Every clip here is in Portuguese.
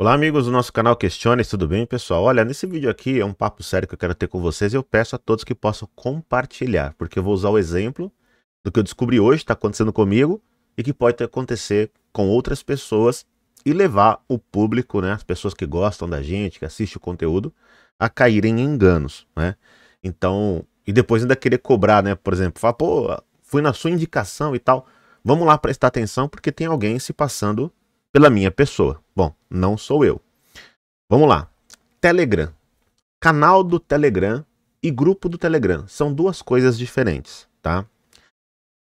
Olá amigos do nosso canal Questione. tudo bem pessoal? Olha, nesse vídeo aqui é um papo sério que eu quero ter com vocês e eu peço a todos que possam compartilhar, porque eu vou usar o exemplo do que eu descobri hoje, está acontecendo comigo e que pode acontecer com outras pessoas e levar o público, né, as pessoas que gostam da gente, que assistem o conteúdo, a caírem em enganos, né? Então, e depois ainda querer cobrar, né, por exemplo, falar, pô, fui na sua indicação e tal, vamos lá prestar atenção porque tem alguém se passando pela minha pessoa. Bom, não sou eu. Vamos lá. Telegram. Canal do Telegram e grupo do Telegram são duas coisas diferentes, tá?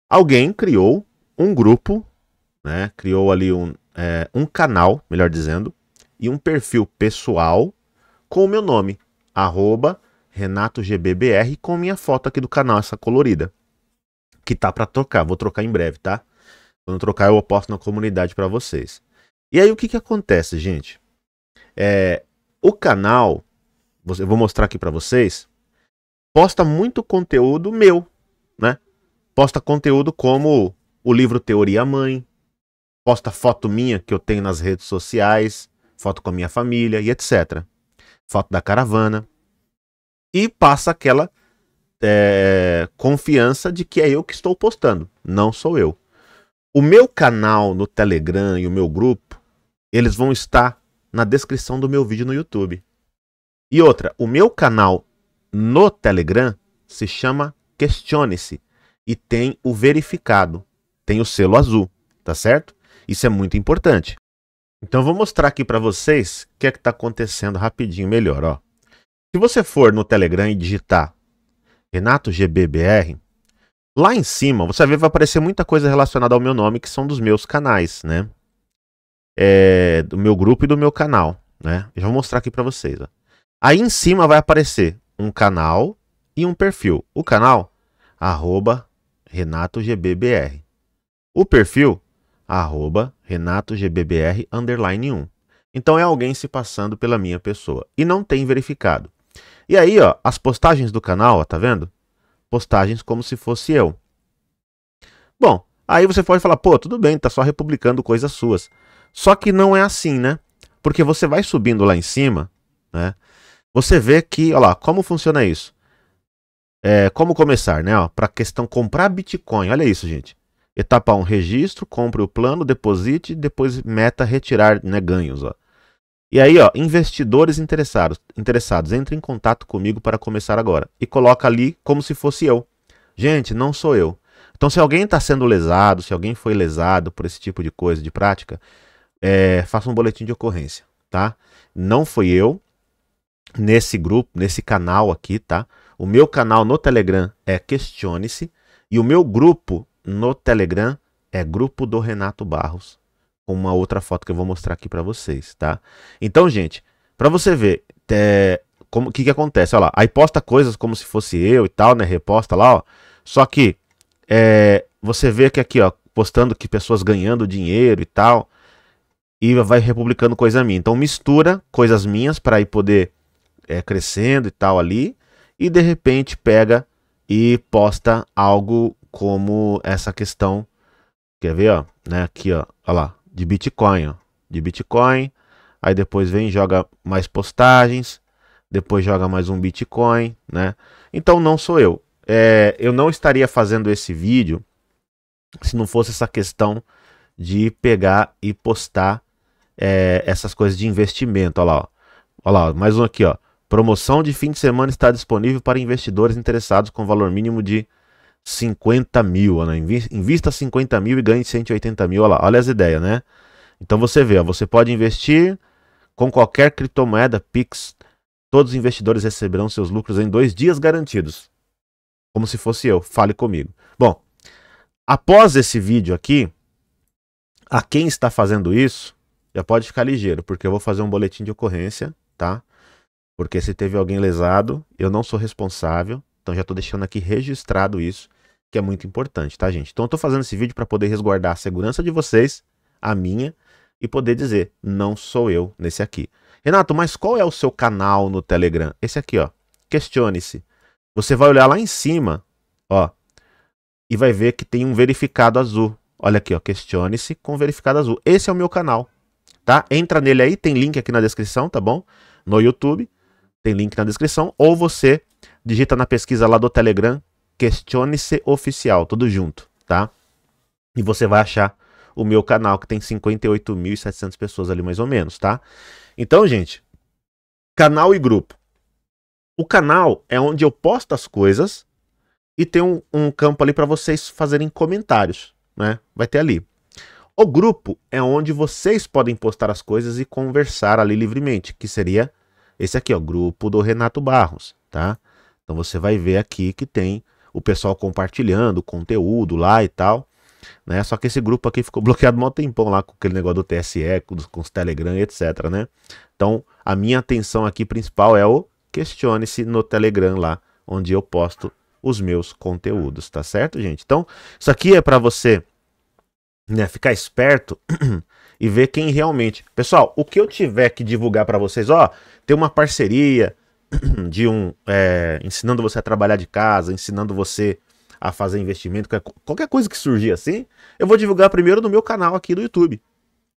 Alguém criou um grupo, né? Criou ali um, é, um canal, melhor dizendo, e um perfil pessoal com o meu nome, arroba RenatoGBBR, com minha foto aqui do canal, essa colorida, que tá para trocar, vou trocar em breve, tá? Quando trocar eu posto na comunidade para vocês. E aí o que, que acontece, gente? É, o canal, eu vou mostrar aqui para vocês, posta muito conteúdo meu, né? Posta conteúdo como o livro Teoria Mãe, posta foto minha que eu tenho nas redes sociais, foto com a minha família e etc. Foto da caravana. E passa aquela é, confiança de que é eu que estou postando, não sou eu. O meu canal no Telegram e o meu grupo eles vão estar na descrição do meu vídeo no YouTube. E outra, o meu canal no Telegram se chama Questione-se e tem o verificado, tem o selo azul, tá certo? Isso é muito importante. Então vou mostrar aqui para vocês o que é que está acontecendo rapidinho melhor, ó. Se você for no Telegram e digitar Renato GBBR, lá em cima você vai ver vai aparecer muita coisa relacionada ao meu nome que são dos meus canais, né? é, do meu grupo e do meu canal, né? Eu já vou mostrar aqui para vocês. Ó. Aí em cima vai aparecer um canal e um perfil. O canal, arroba RenatoGBBR. O perfil, arroba RenatoGBBR, underline 1. Então é alguém se passando pela minha pessoa e não tem verificado. E aí, ó, as postagens do canal, ó, tá vendo? Postagens como se fosse eu. Bom, aí você pode falar, pô, tudo bem, tá só republicando coisas suas. Só que não é assim, né? Porque você vai subindo lá em cima, né? Você vê que, olha lá, como funciona isso? É, como começar, né? Para a questão comprar Bitcoin, olha isso, gente. Etapa 1, registro, compre o plano, deposite, depois meta retirar né, ganhos. Ó. E aí, ó, investidores interessados, interessados, entre em contato comigo para começar agora. E coloca ali como se fosse eu. Gente, não sou eu. Então, se alguém está sendo lesado, se alguém foi lesado por esse tipo de coisa, de prática, é, faça um boletim de ocorrência, tá? Não fui eu nesse grupo, nesse canal aqui, tá? O meu canal no Telegram é Questione-se e o meu grupo no Telegram é Grupo do Renato Barros, com uma outra foto que eu vou mostrar aqui para vocês, tá? Então, gente, para você ver, é, como que que acontece? Olha lá, aí posta coisas como se fosse eu e tal, né? Reposta lá, ó. Só que é, você vê que aqui, ó, postando que pessoas ganhando dinheiro e tal e vai republicando coisa minha. Então mistura coisas minhas para ir poder é, crescendo e tal ali, e de repente pega e posta algo como essa questão. Quer ver, ó, né, aqui, ó, ó lá, de Bitcoin, ó, de Bitcoin. Aí depois vem joga mais postagens, depois joga mais um Bitcoin, né? Então não sou eu. É, eu não estaria fazendo esse vídeo se não fosse essa questão de pegar e postar é, essas coisas de investimento. Olha lá, ó. olha lá, mais um aqui, ó. Promoção de fim de semana está disponível para investidores interessados com valor mínimo de 50 mil. Né? Invista 50 mil e ganhe 180 mil. Olha lá, olha as ideias, né? Então você vê, ó, você pode investir com qualquer criptomoeda Pix. Todos os investidores receberão seus lucros em dois dias garantidos. Como se fosse eu. Fale comigo. Bom, após esse vídeo aqui, a quem está fazendo isso, já pode ficar ligeiro, porque eu vou fazer um boletim de ocorrência, tá? Porque se teve alguém lesado, eu não sou responsável. Então já estou deixando aqui registrado isso, que é muito importante, tá, gente? Então eu estou fazendo esse vídeo para poder resguardar a segurança de vocês, a minha, e poder dizer, não sou eu nesse aqui. Renato, mas qual é o seu canal no Telegram? Esse aqui, ó. Questione-se. Você vai olhar lá em cima, ó, e vai ver que tem um verificado azul. Olha aqui, ó. Questione-se com verificado azul. Esse é o meu canal tá? Entra nele aí, tem link aqui na descrição, tá bom? No YouTube, tem link na descrição. Ou você digita na pesquisa lá do Telegram, questione-se oficial, tudo junto, tá? E você vai achar o meu canal, que tem 58.700 pessoas ali mais ou menos, tá? Então, gente, canal e grupo. O canal é onde eu posto as coisas e tem um, um campo ali para vocês fazerem comentários, né? Vai ter ali. O grupo é onde vocês podem postar as coisas e conversar ali livremente, que seria esse aqui, o grupo do Renato Barros, tá? Então você vai ver aqui que tem o pessoal compartilhando conteúdo lá e tal, né? Só que esse grupo aqui ficou bloqueado um tempão lá com aquele negócio do TSE, com os, com os Telegram, etc, né? Então a minha atenção aqui principal é o questione-se no Telegram lá, onde eu posto os meus conteúdos, tá certo, gente? Então, isso aqui é para você né, ficar esperto e ver quem realmente. Pessoal, o que eu tiver que divulgar para vocês, ó, tem uma parceria de um é, ensinando você a trabalhar de casa, ensinando você a fazer investimento, é qualquer coisa que surgir assim, eu vou divulgar primeiro no meu canal aqui do YouTube,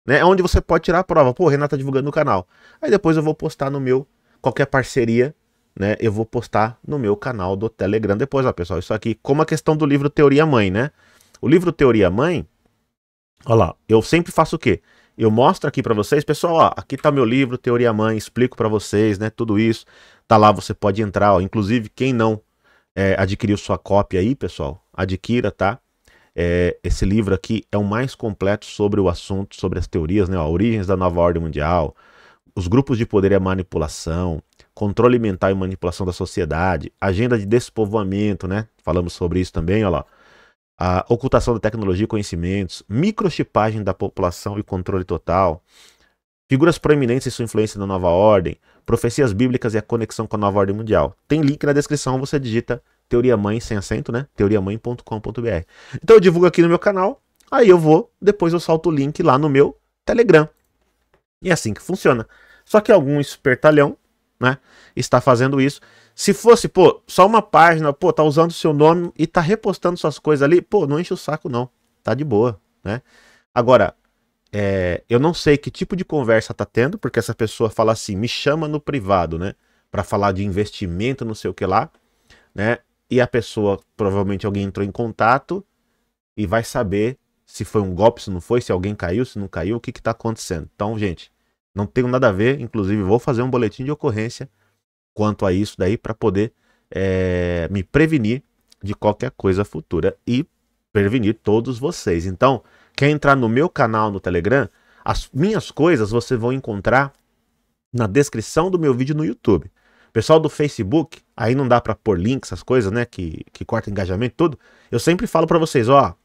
né? É onde você pode tirar a prova. Pô, Renata tá divulgando no canal. Aí depois eu vou postar no meu qualquer parceria, né? Eu vou postar no meu canal do Telegram depois, ó, pessoal. Isso aqui, como a questão do livro Teoria Mãe, né? O livro Teoria Mãe, Olha lá, eu sempre faço o quê? Eu mostro aqui para vocês, pessoal, ó, aqui tá meu livro Teoria Mãe, explico para vocês, né, tudo isso. Tá lá, você pode entrar, ó. inclusive quem não é, adquiriu sua cópia aí, pessoal, adquira, tá? É, esse livro aqui é o mais completo sobre o assunto, sobre as teorias, né, ó, origens da nova ordem mundial, os grupos de poder e a manipulação, controle mental e manipulação da sociedade, agenda de despovoamento, né? Falamos sobre isso também, olha lá a ocultação da tecnologia e conhecimentos, microchipagem da população e controle total, figuras proeminentes e sua influência na nova ordem, profecias bíblicas e a conexão com a nova ordem mundial. Tem link na descrição, você digita Teoria Mãe sem acento, né? teoriamãe.com.br. Então eu divulgo aqui no meu canal, aí eu vou, depois eu solto o link lá no meu Telegram. E é assim que funciona. Só que algum espertalhão né? Está fazendo isso. Se fosse, pô, só uma página, pô, tá usando seu nome e tá repostando suas coisas ali, pô, não enche o saco não. Tá de boa, né? Agora, é, eu não sei que tipo de conversa tá tendo, porque essa pessoa fala assim, me chama no privado, né? Para falar de investimento, não sei o que lá, né? E a pessoa, provavelmente alguém entrou em contato e vai saber se foi um golpe, se não foi, se alguém caiu, se não caiu, o que que tá acontecendo. Então, gente, não tenho nada a ver, inclusive vou fazer um boletim de ocorrência quanto a isso daí para poder é, me prevenir de qualquer coisa futura e prevenir todos vocês. Então, quer entrar no meu canal no Telegram, as minhas coisas vocês vão encontrar na descrição do meu vídeo no YouTube. Pessoal do Facebook, aí não dá para pôr links, essas coisas, né, que, que corta engajamento, tudo. Eu sempre falo para vocês, ó,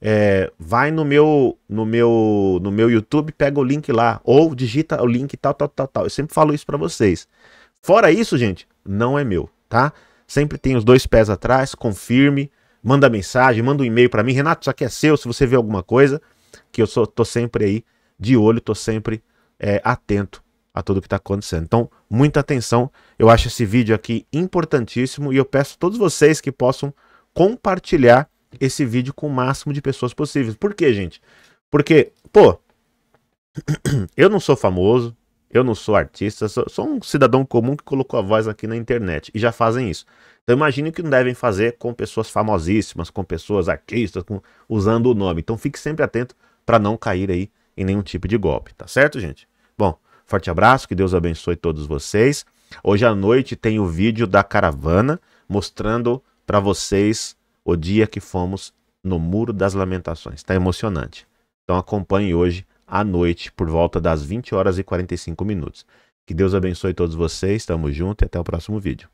é, vai no meu no meu no meu YouTube, pega o link lá ou digita o link tal tal tal tal. Eu sempre falo isso para vocês. Fora isso, gente, não é meu, tá? Sempre tem os dois pés atrás, confirme, manda mensagem, manda um e-mail para mim, Renato, isso aqui é seu, se você vê alguma coisa, que eu sou, tô sempre aí de olho, tô sempre é, atento a tudo que está acontecendo. Então, muita atenção. Eu acho esse vídeo aqui importantíssimo e eu peço a todos vocês que possam compartilhar esse vídeo com o máximo de pessoas possíveis. Por quê, gente? Porque, pô, eu não sou famoso, eu não sou artista, sou, sou, um cidadão comum que colocou a voz aqui na internet e já fazem isso. Então imagine que não devem fazer com pessoas famosíssimas, com pessoas artistas, com, usando o nome. Então fique sempre atento para não cair aí em nenhum tipo de golpe, tá certo, gente? Bom, forte abraço, que Deus abençoe todos vocês. Hoje à noite tem o vídeo da caravana mostrando para vocês o dia que fomos no Muro das Lamentações. Está emocionante. Então acompanhe hoje à noite, por volta das 20 horas e 45 minutos. Que Deus abençoe todos vocês, tamo junto e até o próximo vídeo.